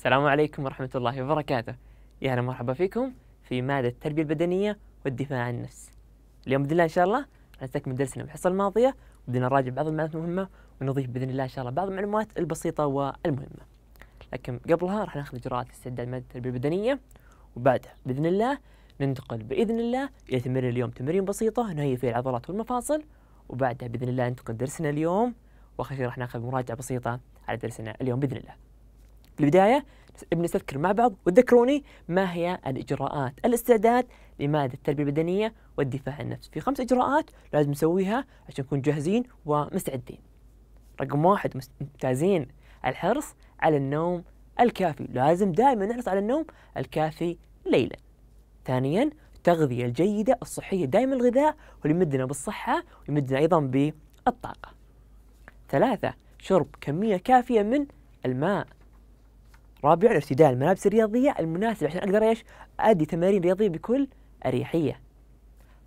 السلام عليكم ورحمة الله وبركاته يا أهلا ومرحبا فيكم في مادة التربية البدنية والدفاع عن النفس اليوم بإذن الله إن شاء الله نستكمل درسنا بالحصة الماضية وبدنا نراجع بعض المعلومات المهمة ونضيف بإذن الله إن شاء الله بعض المعلومات البسيطة والمهمة لكن قبلها راح ناخذ إجراءات استعداد مادة التربية البدنية وبعدها بإذن الله ننتقل بإذن الله إلى تمرين اليوم تمرين بسيطة نهيئ فيه العضلات والمفاصل وبعدها بإذن الله ننتقل درسنا اليوم وآخر شيء راح ناخذ مراجعة بسيطة على درسنا اليوم بإذن الله في البداية بنستذكر مع بعض وتذكروني ما هي الإجراءات الاستعداد لمادة التربية البدنية والدفاع عن النفس في خمس إجراءات لازم نسويها عشان نكون جاهزين ومستعدين رقم واحد ممتازين الحرص على النوم الكافي لازم دائما نحرص على النوم الكافي ليلا ثانيا التغذية الجيدة الصحية دائما الغذاء هو اللي يمدنا بالصحة ويمدنا أيضا بالطاقة ثلاثة شرب كمية كافية من الماء رابعا ارتداء الملابس الرياضية المناسبة عشان أقدر إيش أدي تمارين رياضية بكل أريحية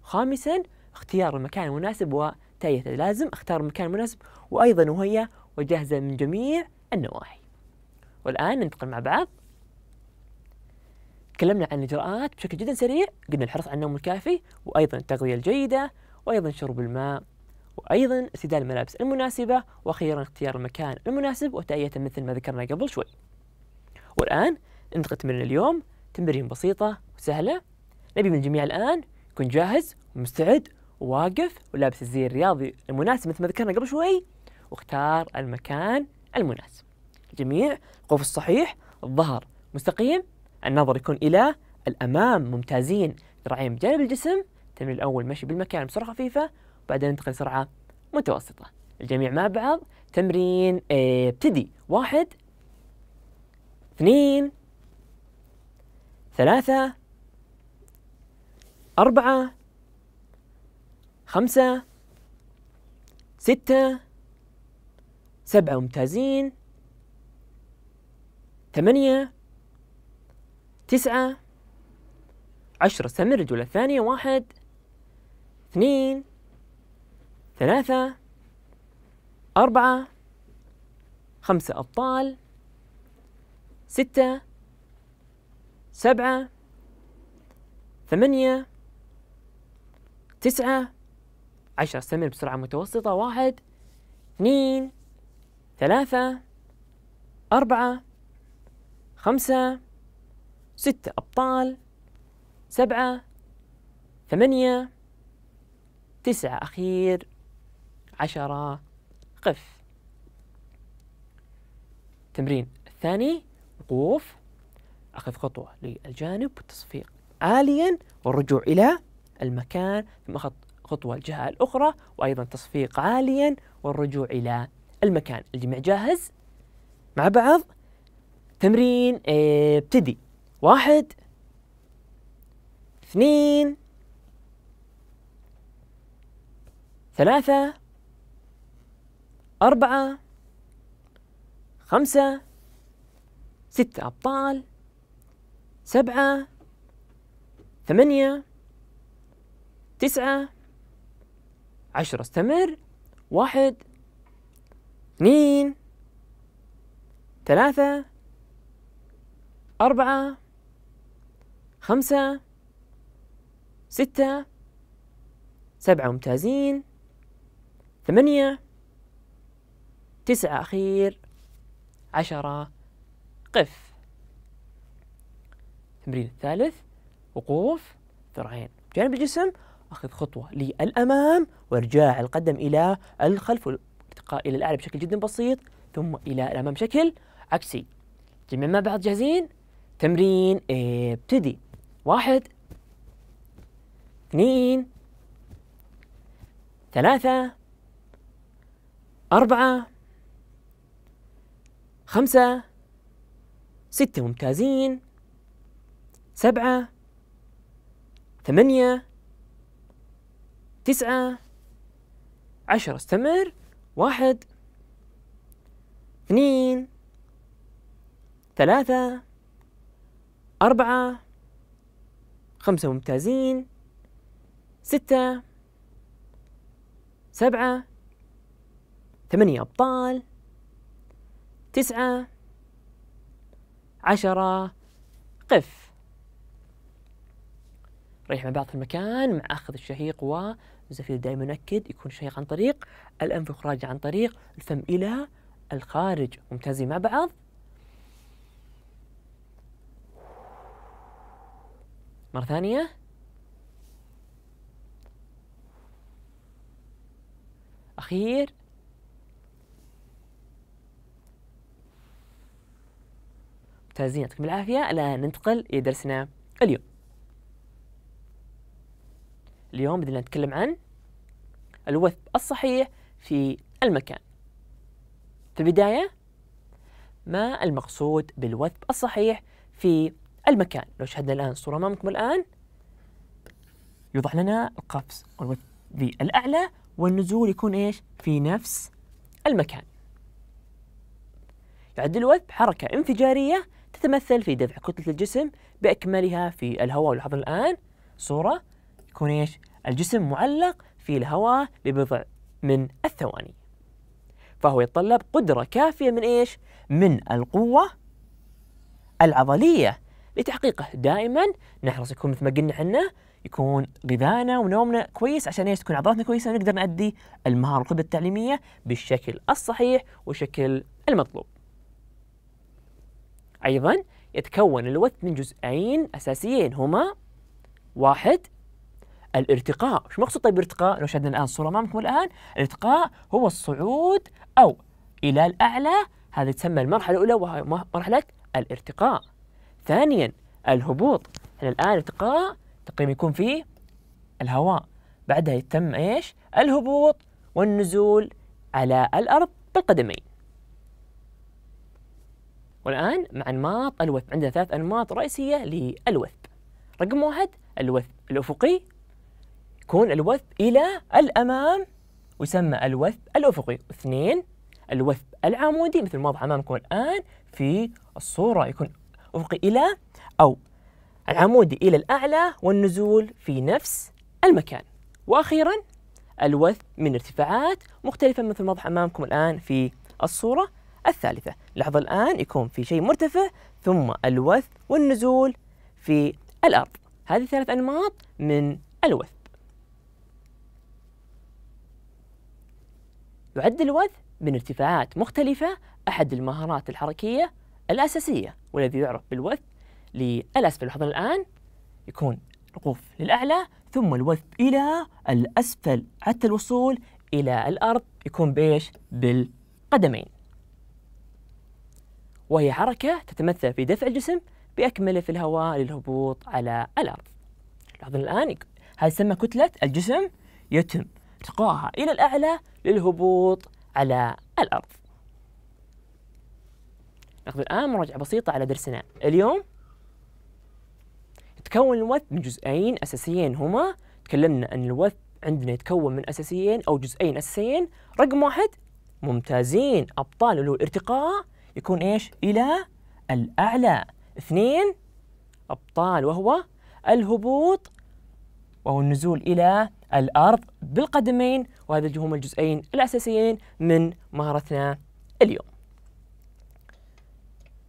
خامسا اختيار المكان المناسب وتأيته لازم اختار المكان المناسب وأيضا وهي وجاهزة من جميع النواحي والآن ننتقل مع بعض تكلمنا عن الإجراءات بشكل جدا سريع قلنا الحرص على النوم الكافي وأيضا التغذية الجيدة وأيضا شرب الماء وأيضا ارتداء الملابس المناسبة وأخيرا اختيار المكان المناسب وتأيته مثل ما ذكرنا قبل شوي والآن ننتقل تمرين اليوم تمرين بسيطة وسهلة نبي من الجميع الآن يكون جاهز ومستعد وواقف ولابس الزي الرياضي المناسب مثل ما ذكرنا قبل شوي واختار المكان المناسب الجميع القوف الصحيح الظهر مستقيم النظر يكون إلى الأمام ممتازين ذراعين بجانب الجسم تمرين الأول مشي بالمكان بسرعة خفيفة وبعدين ننتقل لسرعة متوسطة الجميع مع بعض تمرين آه، ابتدي واحد اثنين ثلاثة أربعة خمسة ستة سبعة ممتازين ثمانية تسعة عشرة استمر الجولة الثانية واحد اثنين ثلاثة أربعة خمسة أبطال ستة سبعة ثمانية تسعة عشرة استمر بسرعة متوسطة واحد اثنين ثلاثة أربعة خمسة ستة أبطال سبعة ثمانية تسعة أخير عشرة قف تمرين الثاني وقوف أخذ خطوة للجانب والتصفيق آليا والرجوع إلى المكان ثم أخذ خطوة الجهة الأخرى وأيضا تصفيق عاليا والرجوع إلى المكان الجميع جاهز مع بعض تمرين إيه، ابتدي واحد اثنين ثلاثة أربعة خمسة ستة أبطال سبعة ثمانية تسعة عشرة استمر واحد اثنين ثلاثة أربعة خمسة ستة سبعة ممتازين ثمانية تسعة أخير عشرة قف التمرين الثالث وقوف ذراعين جانب الجسم أخذ خطوة للأمام وإرجاع القدم إلى الخلف والارتقاء إلى الأعلى بشكل جدا بسيط ثم إلى الأمام بشكل عكسي جميع مع بعض جاهزين تمرين ابتدي واحد اثنين ثلاثة أربعة خمسة ستة ممتازين سبعة ثمانية تسعة عشرة استمر واحد اثنين ثلاثة أربعة خمسة ممتازين ستة سبعة ثمانية أبطال تسعة عشرة قف ريح مع بعض في المكان مع أخذ الشهيق والزفير دائما نؤكد يكون الشهيق عن طريق الأنف إخراج عن طريق الفم إلى الخارج ممتازين مع بعض مرة ثانية أخير ممتازين يعطيكم العافية الآن ننتقل إلى درسنا اليوم اليوم بدنا نتكلم عن الوثب الصحيح في المكان في البداية ما المقصود بالوثب الصحيح في المكان لو شاهدنا الآن الصورة أمامكم الآن يوضح لنا القفز والوثب في الأعلى والنزول يكون إيش في نفس المكان يعد الوثب حركة انفجارية تتمثل في دفع كتلة الجسم بأكملها في الهواء لاحظ الآن صورة يكون إيش الجسم معلق في الهواء لبضع من الثواني فهو يتطلب قدرة كافية من إيش من القوة العضلية لتحقيقه دائما نحرص يكون مثل ما قلنا عنه يكون غذائنا ونومنا كويس عشان ايش تكون عضلاتنا كويسه ونقدر نأدي المهاره والخبره التعليميه بالشكل الصحيح والشكل المطلوب. أيضا يتكون الوقت من جزئين أساسيين هما واحد الارتقاء شو مقصود طيب ارتقاء لو شاهدنا الآن الصورة أمامكم الآن الارتقاء هو الصعود أو إلى الأعلى هذه تسمى المرحلة الأولى وهي مرحلة الارتقاء ثانيا الهبوط احنا الآن ارتقاء تقريبا يكون في الهواء بعدها يتم إيش الهبوط والنزول على الأرض بالقدمين والآن مع انماط الوثب عندنا ثلاث انماط رئيسية للوثب رقم واحد الوثب الأفقي يكون الوثب إلى الأمام ويسمى الوثب الأفقي اثنين الوثب العمودي مثل ما واضح أمامكم الآن في الصورة يكون أفقي إلى أو العمودي إلى الأعلى والنزول في نفس المكان وأخيرا الوثب من ارتفاعات مختلفة مثل ما واضح أمامكم الآن في الصورة الثالثة لحظة الآن يكون في شيء مرتفع ثم الوثب والنزول في الأرض هذه ثلاث أنماط من الوثب يعد الوثب من ارتفاعات مختلفة أحد المهارات الحركية الأساسية والذي يعرف بالوثب للأسفل لحظة الآن يكون رقوف للأعلى ثم الوثب إلى الأسفل حتى الوصول إلى الأرض يكون بإيش؟ بالقدمين وهي حركة تتمثل في دفع الجسم بأكمله في الهواء للهبوط على الأرض لاحظوا الآن هذه تسمى كتلة الجسم يتم ارتقاها إلى الأعلى للهبوط على الأرض ناخذ الآن مراجعة بسيطة على درسنا اليوم يتكون الوث من جزئين أساسيين هما تكلمنا أن الوث عندنا يتكون من أساسيين أو جزئين أساسيين رقم واحد ممتازين أبطال الارتقاء يكون إيش إلى الأعلى اثنين أبطال وهو الهبوط وهو النزول إلى الأرض بالقدمين وهذا هم الجزئين الأساسيين من مهارتنا اليوم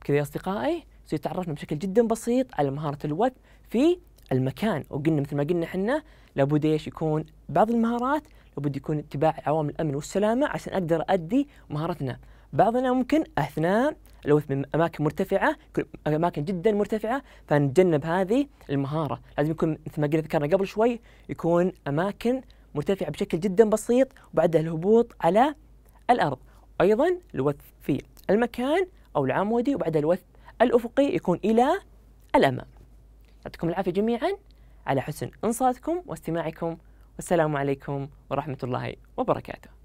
كذا يا أصدقائي سيتعرفنا بشكل جدا بسيط على مهارة الوقت في المكان وقلنا مثل ما قلنا احنا لابد ايش يكون بعض المهارات لابد يكون اتباع عوامل الامن والسلامه عشان اقدر ادي مهارتنا بعضنا ممكن أثناء الوث من اماكن مرتفعه اماكن جدا مرتفعه فنتجنب هذه المهاره لازم يكون مثل ما قلنا ذكرنا قبل شوي يكون اماكن مرتفعه بشكل جدا بسيط وبعدها الهبوط على الارض ايضا الوث في المكان او العمودي وبعدها الوث الافقي يكون الى الامام يعطيكم العافيه جميعا على حسن انصاتكم واستماعكم والسلام عليكم ورحمه الله وبركاته